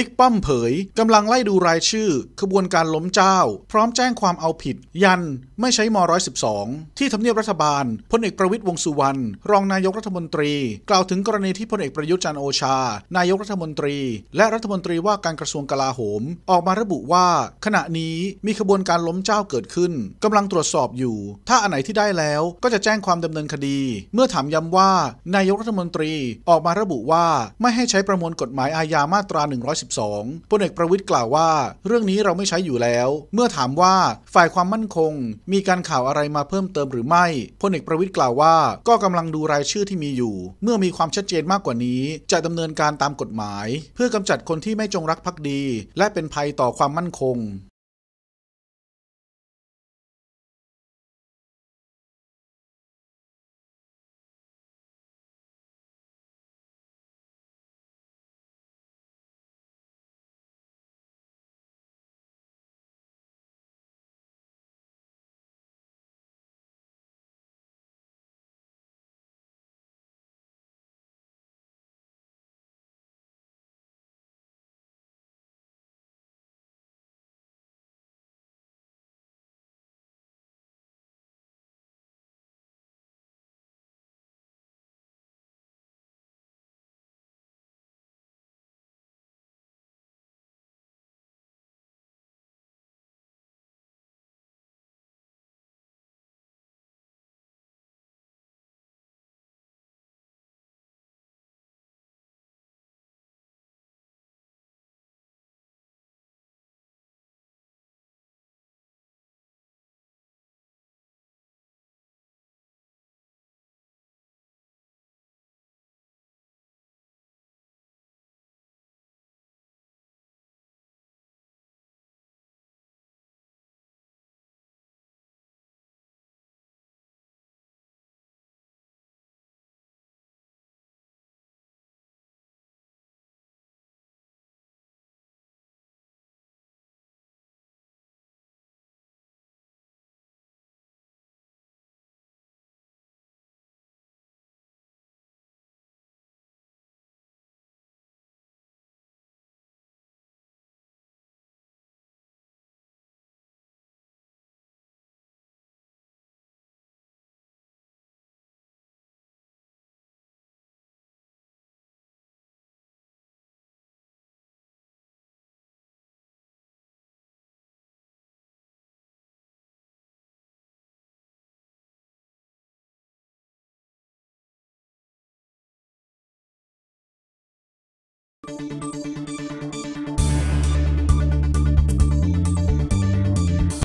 บิ๊กป้อมเผยกำลังไล่ดูรายชื่อขบวนการล้มเจ้า พร้อมแจ้งความเอาผิด ยันไม่ใช้ม .112 ที่ทำเนียบรัฐบาลพลเอกประวิตยวงสุวรรณรองนายกรัฐมนตรี กล่าวถึงกรณีที่พลเอกประยุทธ์จันโอชา นายกรัฐมนตรี และรัฐมนตรีว่าการกระทรวงกลาโหม ออกมาระบุว่า ขณะนี้มีขบวนการล้มเจ้าเกิดขึ้นกำลังตรวจสอบอยู่ ถ้าอันไหนที่ได้แล้วก็จะแจ้งความดำเนินคดี เมื่อถามย้ำว่า นายกรัฐมนตรีออกมาระบุว่า ไม่ให้ใช้ประมวลกฎหมายอาญามาตรา 1 1 2 5 2พลเอกประวิทย์กล่าวว่า เรื่องนี้เราไม่ใช้อยู่แล้ว เมื่อถามว่าฝ่ายความมั่นคง มีการข่าวอะไรมาเพิ่มเติมหรือไม่พลเอกประวิทย์กล่าวว่า ก็กำลังดูรายชื่อที่มีอยู่ เมื่อมีความชัดเจนมากกว่านี้ จะดำเนินการตามกฎหมาย เพื่อกำจัดคนที่ไม่จงรักภักดี และเป็นภัยต่อความมั่นคง